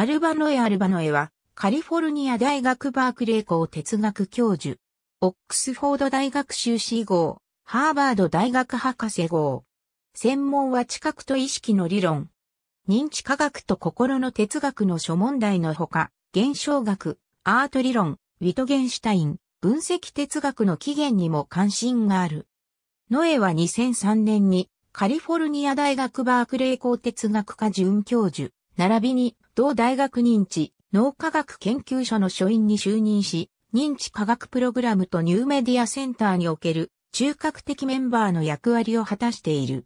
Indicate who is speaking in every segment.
Speaker 1: アルバノエ・アルバノエは、カリフォルニア大学バークレー校哲学教授、オックスフォード大学修士号、ハーバード大学博士号。専門は知覚と意識の理論。認知科学と心の哲学の諸問題のほか、現象学、アート理論、ウィトゲンシュタイン、分析哲学の起源にも関心がある。ノエは2003年にカリフォルニア大学バークレー校哲学科准教授、並びに、同大学認知、脳科学研究所の所員に就任し、認知科学プログラムとニューメディアセンターにおける中核的メンバーの役割を果たしている。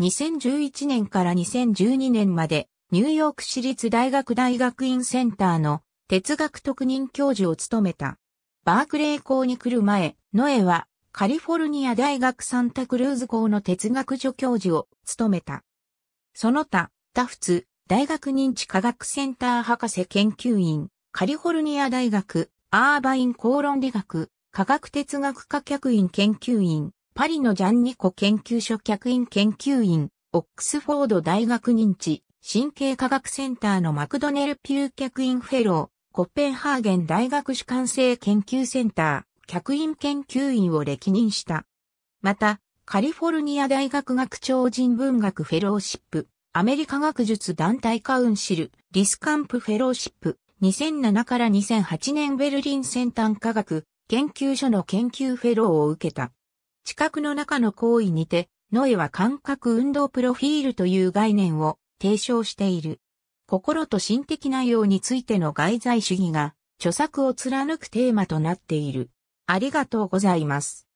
Speaker 1: 2011年から2012年までニューヨーク市立大学大学院センターの哲学特任教授を務めた。バークレー校に来る前、ノエはカリフォルニア大学サンタクルーズ校の哲学助教授を務めた。その他、タフツ、大学認知科学センター博士研究員、カリフォルニア大学、アーバイン公論理学、科学哲学科客員研究員、パリのジャンニコ研究所客員研究員、オックスフォード大学認知、神経科学センターのマクドネル・ピュー客員フェロー、コッペンハーゲン大学主管制研究センター、客員研究員を歴任した。また、カリフォルニア大学学長人文学フェローシップ、アメリカ学術団体カウンシル、リスカンプフェローシップ、2007から2008年ベルリン先端科学研究所の研究フェローを受けた。知覚の中の行為にて、ノエは感覚運動プロフィールという概念を提唱している。心と心的内容についての外在主義が著作を貫くテーマとなっている。ありがとうございます。